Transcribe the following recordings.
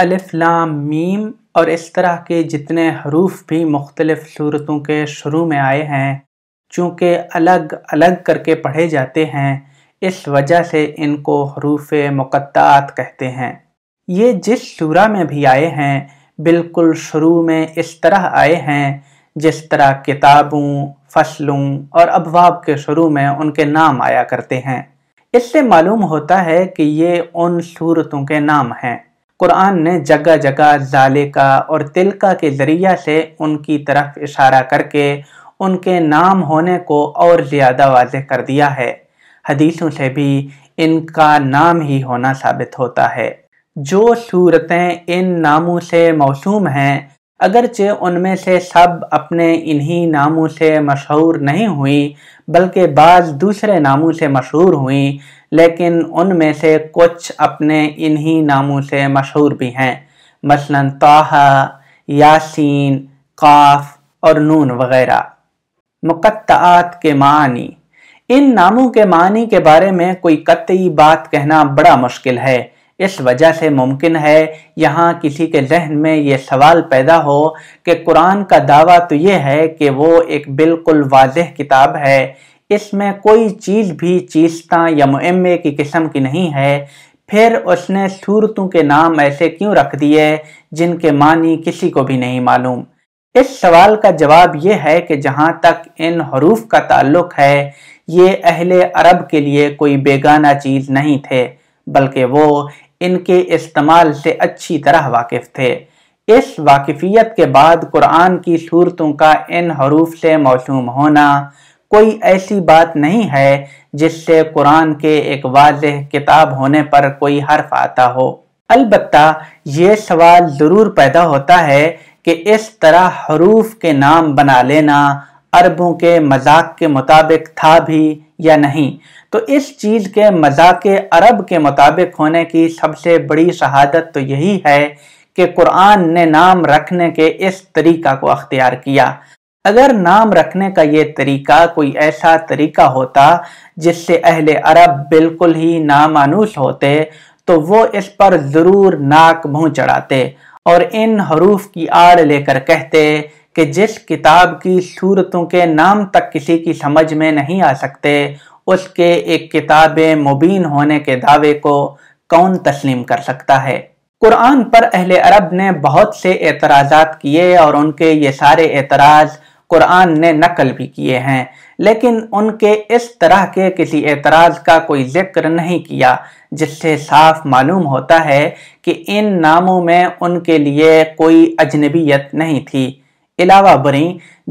अलिफ लाम मीम और इस तरह के जितने हरूफ भी मुख्तलिफ़ सूरतों के शुरू में आए हैं चूँकि अलग अलग करके पढ़े जाते हैं इस वजह से इनको हरूफ मुक़त्त कहते हैं ये जिस सूरा में भी आए हैं बिल्कुल शुरू में इस तरह आए हैं जिस तरह किताबों फसलों और अबवाब के शुरू में उनके नाम आया करते हैं इससे मालूम होता है कि ये उन सूरतों के नाम हैं कुरान ने जगह जगह जाले का और तिलका के ज़रिया से उनकी तरफ इशारा करके उनके नाम होने को और ज़्यादा वाज कर दिया है हदीसों से भी इनका नाम ही होना साबित होता है जो सूरतें इन नामों से मौसूम हैं अगरचे उनमें से सब अपने इन्हीं नामों से मशहूर नहीं हुई बल्कि बाज दूसरे नामों से मशहूर हुई लेकिन उनमें से कुछ अपने इन्हीं नामों से मशहूर भी हैं मसलन ताहा यासीन काफ और नून वगैरह मुकत्तात के मानी इन नामों के मानी के बारे में कोई कतई बात कहना बड़ा मुश्किल है इस वजह से मुमकिन है यहाँ किसी के जहन में ये सवाल पैदा हो कि कुरान का दावा तो ये है कि वो एक बिल्कुल वाजह किताब है इसमें कोई चीज़ भी चीस्ता या मुमे की किस्म की नहीं है फिर उसने सूरतों के नाम ऐसे क्यों रख दिए जिनके मानी किसी को भी नहीं मालूम इस सवाल का जवाब यह है कि जहाँ तक इन हरूफ का ताल्लुक है ये अहले अरब के लिए कोई बेगाना चीज़ नहीं थे बल्कि वो इनके इस्तेमाल से अच्छी तरह वाकिफ थे इस वाकिफियत के बाद कुरान की सूरतों का इन हरूफ से मौसूम होना कोई ऐसी बात नहीं है जिससे कुरान के एक वाज किताब होने पर कोई हर्फ आता हो अलबत् ये सवाल ज़रूर पैदा होता है कि इस तरह हरूफ के नाम बना लेना अरबों के मजाक के मुताबिक था भी या नहीं तो इस चीज़ के मजाक अरब के मुताबिक होने की सबसे बड़ी शहादत तो यही है कि कुरान ने नाम रखने के इस तरीका को अख्तियार किया अगर नाम रखने का ये तरीका कोई ऐसा तरीका होता जिससे अहले अरब बिल्कुल ही नामानूस होते तो वो इस पर ज़रूर नाक मुंह चढ़ाते और इन हरूफ की आड़ लेकर कहते कि जिस किताब की सूरतों के नाम तक किसी की समझ में नहीं आ सकते उसके एक किताब मुबीन होने के दावे को कौन तस्लीम कर सकता है कुरान पर अहल अरब ने बहुत से एतराज़ात किए और उनके ये सारे एतराज़ कुरान ने नकल भी किए हैं लेकिन उनके इस तरह के किसी एतराज़ का कोई जिक्र नहीं किया जिससे साफ मालूम होता है कि इन नामों में उनके लिए कोई अजनबीयत नहीं थी अलावा बनी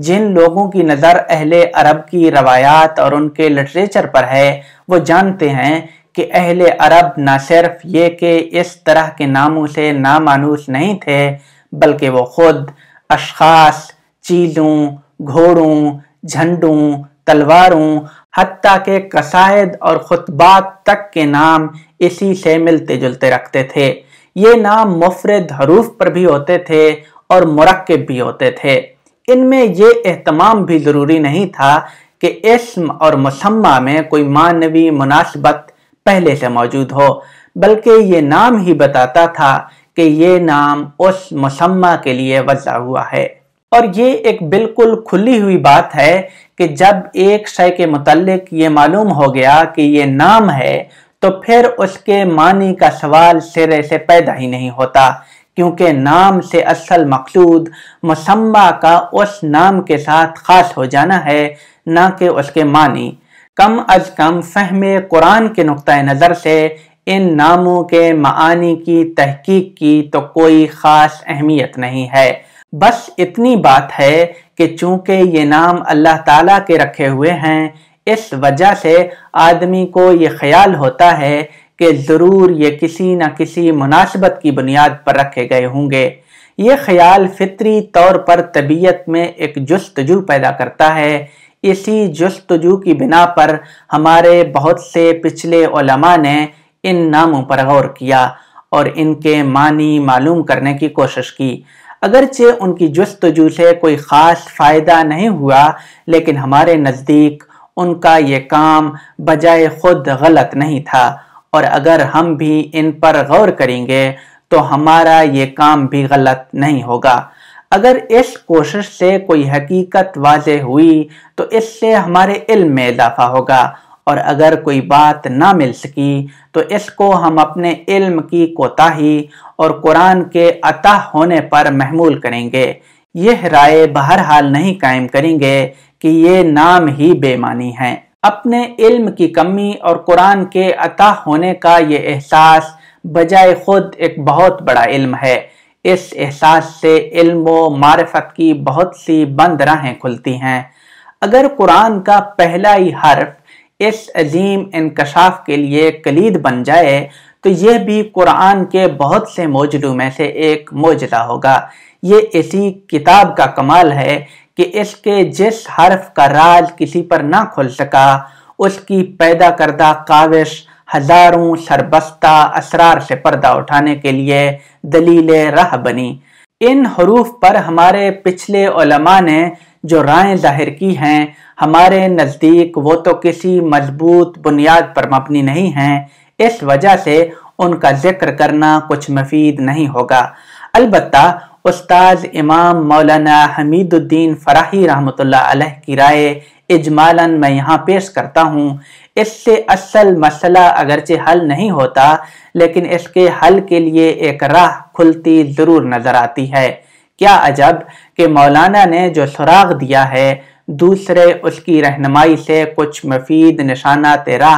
जिन लोगों की नज़र अहले अरब की रवायात और उनके लिटरेचर पर है वो जानते हैं कि अहले अरब न सिर्फ ये कि इस तरह के नामों से नामानूस नहीं थे बल्कि वो खुद अशास चीज़ों घोड़ों झंडों तलवारों हती के कसायद और खुतबात तक के नाम इसी से मिलते जुलते रखते थे ये नाम मुफरद हरूफ पर भी होते थे और मरकब भी होते थे इनमें ये अहतमाम भी ज़रूरी नहीं था कि इसम और मसम्मा में कोई मानवी मुनासबत पहले से मौजूद हो बल्कि ये नाम ही बताता था कि ये नाम उस मसम्मा के लिए वजह हुआ है और ये एक बिल्कुल खुली हुई बात है कि जब एक शय के मतलब ये मालूम हो गया कि ये नाम है तो फिर उसके मानी का सवाल सिरे से पैदा ही नहीं होता क्योंकि नाम से असल मकसूद मसम्बा का उस नाम के साथ खास हो जाना है ना कि उसके मानी कम अज कम फहमे कुरान के नुक़ नज़र से इन नामों के मानी की तहकीक की तो कोई ख़ास अहमियत नहीं है बस इतनी बात है कि चूंकि ये नाम अल्लाह ताला के रखे हुए हैं इस वजह से आदमी को ये ख्याल होता है कि ज़रूर ये किसी न किसी मुनासिबत की बुनियाद पर रखे गए होंगे ये ख्याल फितरी तौर पर तबीयत में एक जस्तजू पैदा करता है इसी जस्तजू की बिना पर हमारे बहुत से पिछले उलमा ने इन नामों पर गौर किया और इनके मानी मालूम करने की कोशिश की अगरचे उनकी जस्तजू से कोई ख़ास फ़ायदा नहीं हुआ लेकिन हमारे नज़दीक उनका ये काम बजाय ख़ुद गलत नहीं था और अगर हम भी इन पर गौर करेंगे तो हमारा ये काम भी गलत नहीं होगा अगर इस कोशिश से कोई हकीकत वाज हुई तो इससे हमारे इल्म में इजाफा होगा और अगर कोई बात ना मिल सकी तो इसको हम अपने इल्म की कोताही और कुरान के अता होने पर महमूल करेंगे यह राय बहरहाल नहीं कायम करेंगे कि ये नाम ही बेमानी है अपने इल्म की कमी और कुरान के अता होने का ये एहसास बजाय खुद एक बहुत बड़ा इल्म है इस एहसास से इल्म व मारफत की बहुत सी बंद राहें खुलती हैं अगर कुरान का पहला ही हर्फ इस अजीम इनकशाफ के लिए कलीद बन जाए तो यह भी कुरान के बहुत से मौजदों में से एक मौजदा होगा ये इसी किताब का कमाल है कि इसके जिस हर्फ का राज किसी पर ना खुल सका उसकी पैदा करदा काविश हजारों सरबस्ता असरार से पर्दा उठाने के लिए दलील राह बनी इन हरूफ पर हमारे पिछले उलमा ने जो राय जाहिर की हैं हमारे नज़दीक वो तो किसी मजबूत बुनियाद पर मबनी नहीं हैं इस वजह से उनका जिक्र करना कुछ मफीद नहीं होगा अलबत्ता उस्ताद इमाम मौलाना हमीदुद्दीन फराही रहमत की राय इजमालन मैं यहाँ पेश करता हूँ इससे असल मसला अगरचे हल नहीं होता लेकिन इसके हल के लिए एक राह खुलती ज़रूर नज़र आती है क्या अजब कि मौलाना ने जो सुराग दिया है दूसरे उसकी रहनमाई से कुछ मफीद निशाना तेरा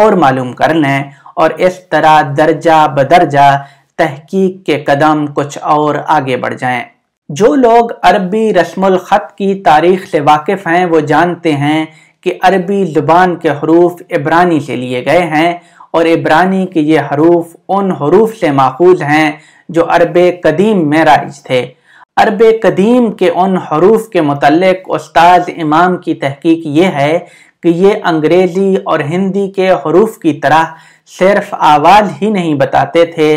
और मालूम कर लें और इस तरह दर्जा बदर्जा तहकीक के कदम कुछ और आगे बढ़ जाएं। जो लोग अरबी रस्म ख़त की तारीख से वाकिफ़ हैं वो जानते हैं कि अरबी ज़ुबान के हरूफ इब्रानी से लिए गए हैं और इब्रानी के ये हरूफ उन हरूफ से माखूज हैं जो अरब कदीम में राइज थे अरब कदीम के उन हरूफ के मतलब उस्ताद इमाम की तहकीक ये है कि ये अंग्रेज़ी और हिंदी के हरूफ की तरह सिर्फ आवाज़ ही नहीं बताते थे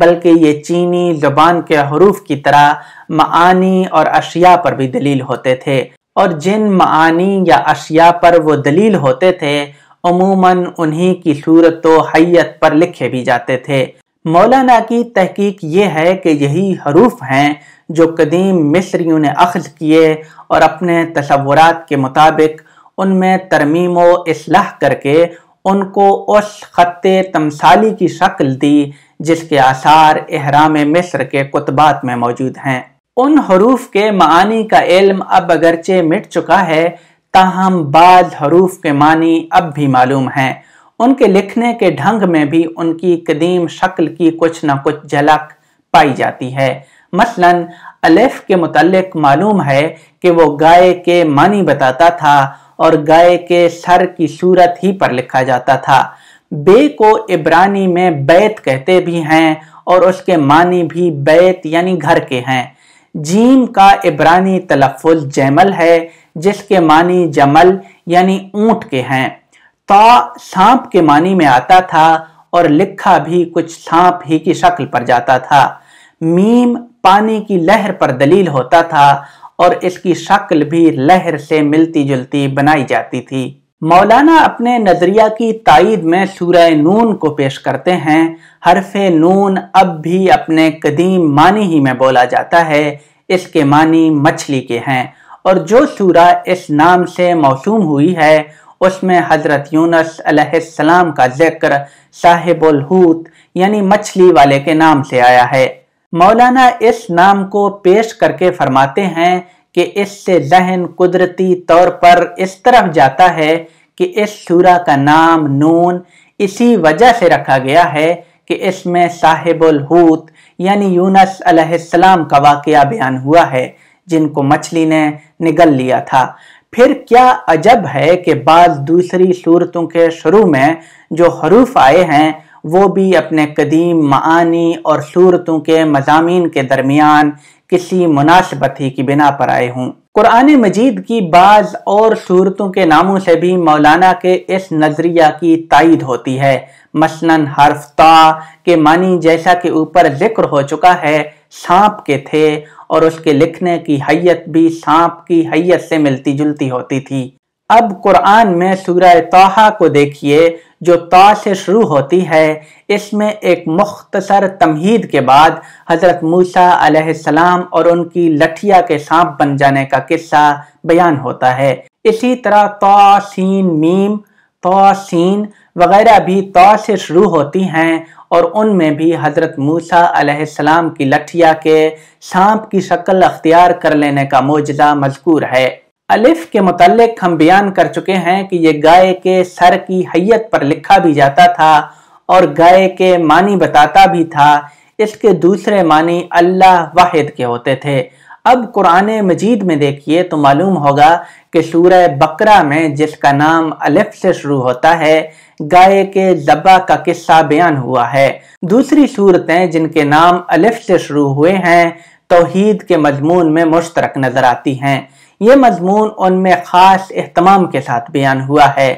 बल्कि ये चीनी ज़बान के हरूफ की तरह मानी और अशिया पर भी दलील होते थे और जिन मानी या अशिया पर वो दलील होते थे अमूमन उन्हीं की सूरत हैत पर लिखे भी जाते थे मौलाना की तहकीक ये है कि यही हरूफ हैं जो कदीम मिस्रियों ने अखज किए और अपने तस्वुरात के मुताबिक उनमें तरमीम व असलाह करके उनको उस ख़त तमसाली की शक्ल दी जिसके आसार एहराम मिस्र के कुतबात में मौजूद हैं उन हरूफ के मानी का इल्म अब अगरचे मिट चुका है ताहम बाद हरूफ के मानी अब भी मालूम हैं उनके लिखने के ढंग में भी उनकी कदीम शक्ल की कुछ ना कुछ झलक पाई जाती है मसलन अलेफ के मुतालिक मालूम है कि वो गाय के मानी बताता था और गाय के सर की सूरत ही पर लिखा जाता था बे को इब्रानी में बैत कहते भी हैं और उसके मानी भी बैत यानी घर के हैं जीम का इब्रानी तलफ़ुज जैमल है जिसके मानी जमल यानी ऊंट के हैं ता सांप के मानी में आता था और लिखा भी कुछ सांप ही की शक्ल पर जाता था मीम पानी की लहर पर दलील होता था और इसकी शक्ल भी लहर से मिलती जुलती बनाई जाती थी मौलाना अपने नजरिया की ताइद में सूरह नून को पेश करते हैं हरफ नून अब भी अपने कदीम मानी ही में बोला जाता है इसके मानी मछली के हैं और जो सूरा इस नाम से मौसूम हुई है उसमें हजरत यूनस का जिक्र साहेबुलहूत हूत यानी मछली वाले के नाम से आया है मौलाना इस नाम को पेश करके फरमाते हैं कि इससे जहन कुदरती तौर पर इस तरफ जाता है कि इस सूरा का नाम नून इसी वजह से रखा गया है कि इसमें साहिबुल हूत यानी यूनस अलैहिस्सलाम का वाकया बयान हुआ है जिनको मछली ने निगल लिया था फिर क्या अजब है कि बाद दूसरी सूरतों के शुरू में जो हरूफ आए हैं वो भी अपने कदीम मानी और सूरतों के मजामी के दरमियान किसी मुनासबती ही की बिना पर आए हूँ कुरान मजीद की बाज और सूरतों के नामों से भी मौलाना के इस नज़रिया की तइद होती है मसलन हरफता के मानी जैसा के ऊपर जिक्र हो चुका है सांप के थे और उसके लिखने की हैयत भी सांप की हैयत से मिलती जुलती होती थी अब कुरान में सूरह तोहा को देखिए जो तो से शुरू होती है इसमें एक मुख्तसर तमहीद के बाद हज़रत मूसा सलाम और उनकी लठिया के सांप बन जाने का किस्सा बयान होता है इसी तरह तोसीन मीम तोसीन वगैरह भी तो से शुरू होती हैं और उनमें भी हज़रत मूसा सलाम की लठिया के सांप की शक्ल अख्तियार कर लेने का मोजा मजकूर है अलिफ के मतलब हम बयान कर चुके हैं कि ये गाय के सर की हैयत पर लिखा भी जाता था और गाय के मानी बताता भी था इसके दूसरे मानी अल्लाह वाहिद के होते थे अब कुरान मजीद में देखिए तो मालूम होगा कि सूरह बकरा में जिसका नाम अलिफ से शुरू होता है गाय के जबा का किस्सा बयान हुआ है दूसरी सूरतें जिनके नाम अलिफ से शुरू हुए हैं तोहीद के मजमून में मुश्तरक नजर आती हैं ये मजमून उनमें ख़ास अहतमाम के साथ बयान हुआ है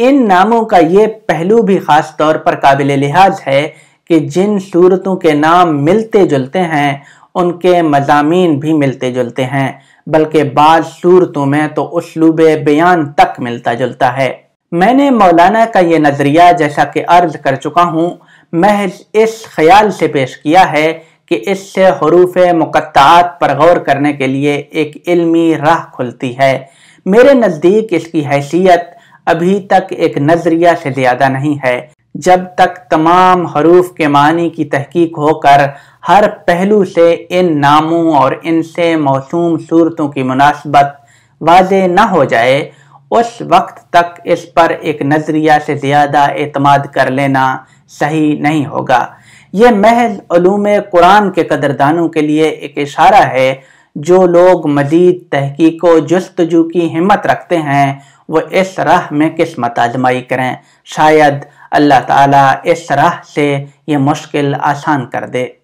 इन नामों का ये पहलू भी ख़ास तौर पर काबिल लिहाज है कि जिन सूरतों के नाम मिलते जुलते हैं उनके मजामी भी मिलते जुलते हैं बल्कि बाद सूरतों में तो उसलूब बयान तक मिलता जुलता है मैंने मौलाना का ये नज़रिया जैसा कि अर्ज कर चुका हूँ महज इस ख्याल से पेश किया है कि इससे हरूफ मुकत्त पर गौर करने के लिए एक इल्मी राह खुलती है मेरे नज़दीक इसकी हैसियत अभी तक एक नज़रिया से ज़्यादा नहीं है जब तक तमाम हरूफ के मानी की तहकीक होकर हर पहलू से इन नामों और इनसे मौसूम सूरतों की मुनासबत वाज न हो जाए उस वक्त तक इस पर एक नज़रिया से ज़्यादा अतमाद कर लेना सही नहीं होगा ये महज ूम कुरान के कदरदानों के लिए एक इशारा है जो लोग मजीद तहक़ीको जस्तजू की हिम्मत रखते हैं वो इस राह में किस्मत आजमाई करें शायद अल्लाह ताला इस राह से ये मुश्किल आसान कर दे